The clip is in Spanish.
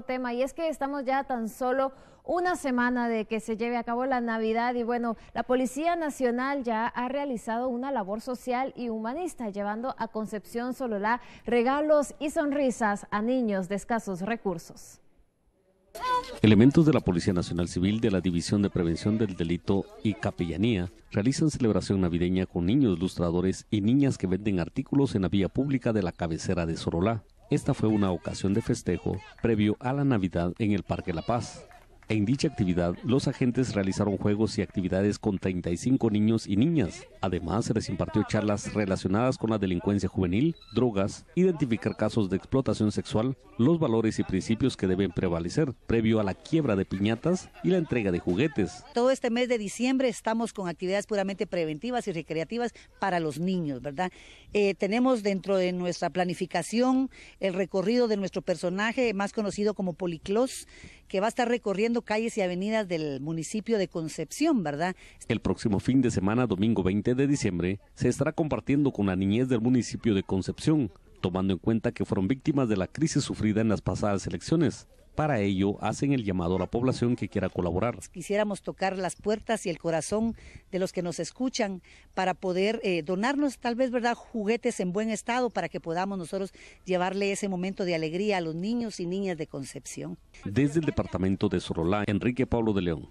tema y es que estamos ya tan solo una semana de que se lleve a cabo la Navidad y bueno, la Policía Nacional ya ha realizado una labor social y humanista llevando a Concepción Sololá regalos y sonrisas a niños de escasos recursos. Elementos de la Policía Nacional Civil de la División de Prevención del Delito y Capellanía realizan celebración navideña con niños ilustradores y niñas que venden artículos en la vía pública de la cabecera de Sorolá. Esta fue una ocasión de festejo previo a la Navidad en el Parque La Paz. En dicha actividad, los agentes realizaron juegos y actividades con 35 niños y niñas. Además, se les impartió charlas relacionadas con la delincuencia juvenil, drogas, identificar casos de explotación sexual, los valores y principios que deben prevalecer, previo a la quiebra de piñatas y la entrega de juguetes. Todo este mes de diciembre estamos con actividades puramente preventivas y recreativas para los niños, ¿verdad? Eh, tenemos dentro de nuestra planificación el recorrido de nuestro personaje más conocido como Policlos, que va a estar recorriendo calles y avenidas del municipio de Concepción, ¿verdad? El próximo fin de semana, domingo 20 de diciembre, se estará compartiendo con la niñez del municipio de Concepción, tomando en cuenta que fueron víctimas de la crisis sufrida en las pasadas elecciones. Para ello, hacen el llamado a la población que quiera colaborar. Pues quisiéramos tocar las puertas y el corazón de los que nos escuchan para poder eh, donarnos tal vez, ¿verdad?, juguetes en buen estado para que podamos nosotros llevarle ese momento de alegría a los niños y niñas de Concepción. Desde el departamento de Sorolá, Enrique Pablo de León.